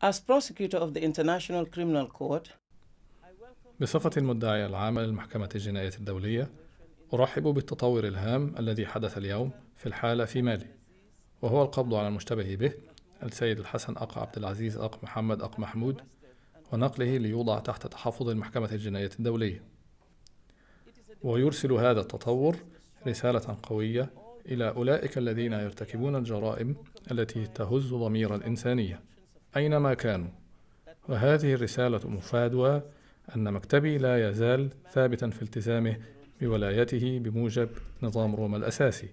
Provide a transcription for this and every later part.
As prosecutor of the International Criminal Court, بصفة المدعي العام للمحكمة الجنائية الدولية أرحب بالتطور الهام الذي حدث اليوم في الحالة في مالي وهو القبض على المشتبه به السيد الحسن أق عبد العزيز أق محمد أق محمود ونقله ليوضع تحت تحفظ المحكمة الجنائية الدولية ويرسل هذا التطور رسالة قوية إلى أولئك الذين يرتكبون الجرائم التي تهز ضمير الإنسانية أينما كانوا وهذه الرسالة مفادها أن مكتبي لا يزال ثابتا في التزامه بولايته بموجب نظام روما الأساسي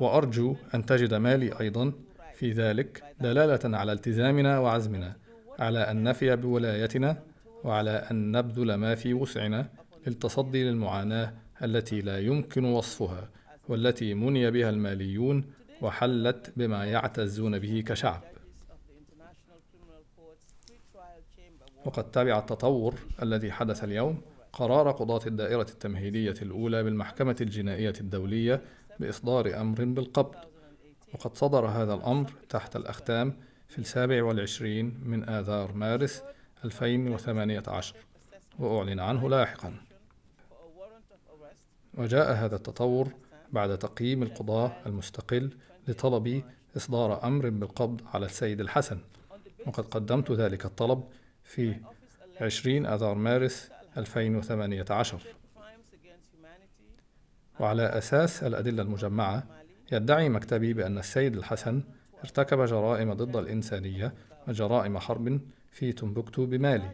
وأرجو أن تجد مالي أيضا في ذلك دلالة على التزامنا وعزمنا على أن نفي بولايتنا وعلى أن نبذل ما في وسعنا للتصدي للمعاناة التي لا يمكن وصفها والتي مني بها الماليون وحلت بما يعتزون به كشعب وقد تبع التطور الذي حدث اليوم قرار قضاة الدائرة التمهيدية الأولى بالمحكمة الجنائية الدولية بإصدار أمر بالقبض وقد صدر هذا الأمر تحت الأختام في السابع والعشرين من آذار مارس 2018 وأعلن عنه لاحقا وجاء هذا التطور بعد تقييم القضاء المستقل لطلب إصدار أمر بالقبض على السيد الحسن وقد قدمت ذلك الطلب في 20 أذار مارس 2018 وعلى أساس الأدلة المجمعة يدعي مكتبي بأن السيد الحسن ارتكب جرائم ضد الإنسانية وجرائم حرب في تمبكتو بمالي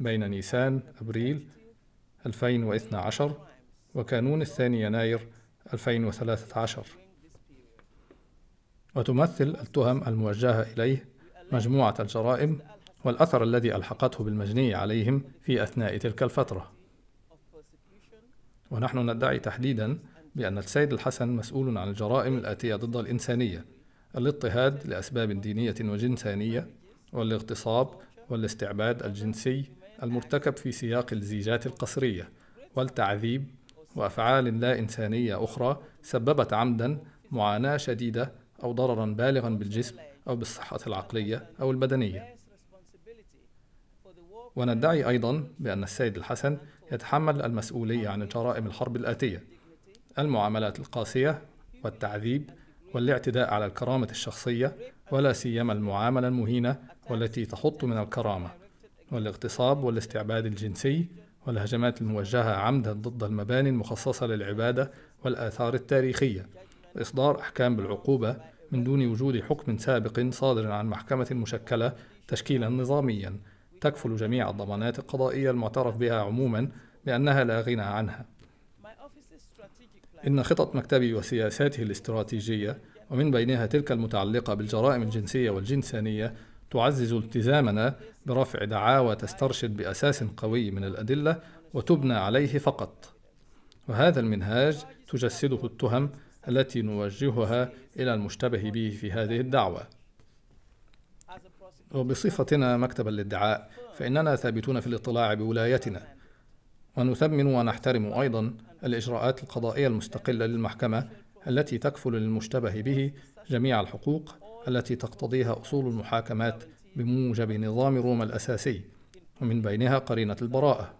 بين نيسان أبريل 2012 وكانون الثاني يناير 2013 وتمثل التهم الموجهة إليه مجموعة الجرائم والأثر الذي ألحقته بالمجني عليهم في أثناء تلك الفترة ونحن ندعي تحديدا بأن السيد الحسن مسؤول عن الجرائم الآتية ضد الإنسانية الاضطهاد لأسباب دينية وجنسانية والاغتصاب والاستعباد الجنسي المرتكب في سياق الزيجات القسرية والتعذيب وأفعال لا إنسانية أخرى سببت عمدا معاناة شديدة أو ضررا بالغا بالجسم أو بالصحة العقلية أو البدنية وندعي أيضا بأن السيد الحسن يتحمل المسؤولية عن جرائم الحرب الآتية المعاملات القاسية والتعذيب والاعتداء على الكرامة الشخصية ولا سيما المعاملة المهينة والتي تحط من الكرامة والاغتصاب والاستعباد الجنسي والهجمات الموجهة عمدا ضد المباني المخصصة للعبادة والآثار التاريخية وإصدار أحكام بالعقوبة من دون وجود حكم سابق صادر عن محكمة مشكلة تشكيلا نظاميا تكفل جميع الضمانات القضائية المعترف بها عموما بأنها لا غنى عنها إن خطط مكتبي وسياساته الاستراتيجية ومن بينها تلك المتعلقة بالجرائم الجنسية والجنسانية تعزز التزامنا برفع دعاوى تسترشد بأساس قوي من الأدلة وتبنى عليه فقط وهذا المنهاج تجسده التهم التي نوجهها إلى المشتبه به في هذه الدعوة وبصفتنا مكتبا للدعاء فإننا ثابتون في الاطلاع بولايتنا ونثمن ونحترم أيضا الإجراءات القضائية المستقلة للمحكمة التي تكفل للمشتبه به جميع الحقوق التي تقتضيها أصول المحاكمات بموجب نظام روما الأساسي ومن بينها قرينة البراءة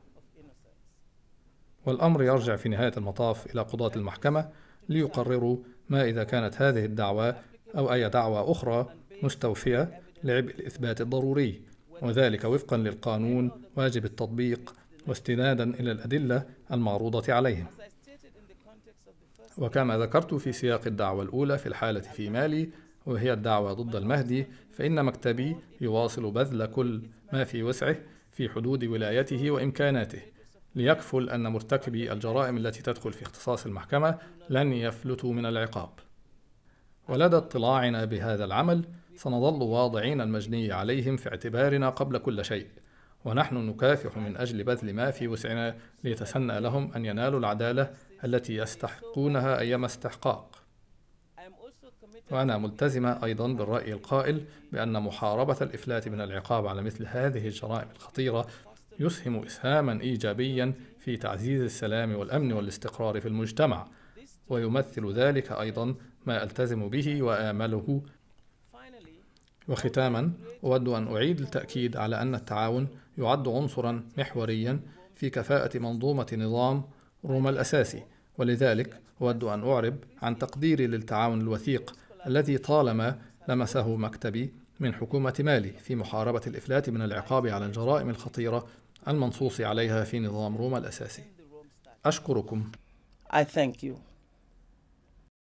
والأمر يرجع في نهاية المطاف إلى قضاة المحكمة ليقرروا ما إذا كانت هذه الدعوة أو أي دعوة أخرى مستوفية لعبء الإثبات الضروري وذلك وفقا للقانون واجب التطبيق واستنادا إلى الأدلة المعروضة عليهم وكما ذكرت في سياق الدعوة الأولى في الحالة في مالي وهي الدعوة ضد المهدي فإن مكتبي يواصل بذل كل ما في وسعه في حدود ولايته وإمكاناته ليكفل أن مرتكبي الجرائم التي تدخل في اختصاص المحكمة لن يفلتوا من العقاب ولدى اطلاعنا بهذا العمل سنظل واضعين المجني عليهم في اعتبارنا قبل كل شيء ونحن نكافح من أجل بذل ما في وسعنا ليتسنى لهم أن ينالوا العدالة التي يستحقونها أيما استحقاق وأنا ملتزمة أيضا بالرأي القائل بأن محاربة الإفلات من العقاب على مثل هذه الجرائم الخطيرة يسهم إسهاما إيجابيا في تعزيز السلام والأمن والاستقرار في المجتمع ويمثل ذلك أيضا ما ألتزم به وآمله وختاما أود أن أعيد التأكيد على أن التعاون يعد عنصرا محوريا في كفاءة منظومة نظام روما الأساسي ولذلك أود أن أعرب عن تقديري للتعاون الوثيق الذي طالما لمسه مكتبي من حكومة مالي في محاربة الإفلات من العقاب على الجرائم الخطيرة المنصوص عليها في نظام روما الأساسي أشكركم I thank you.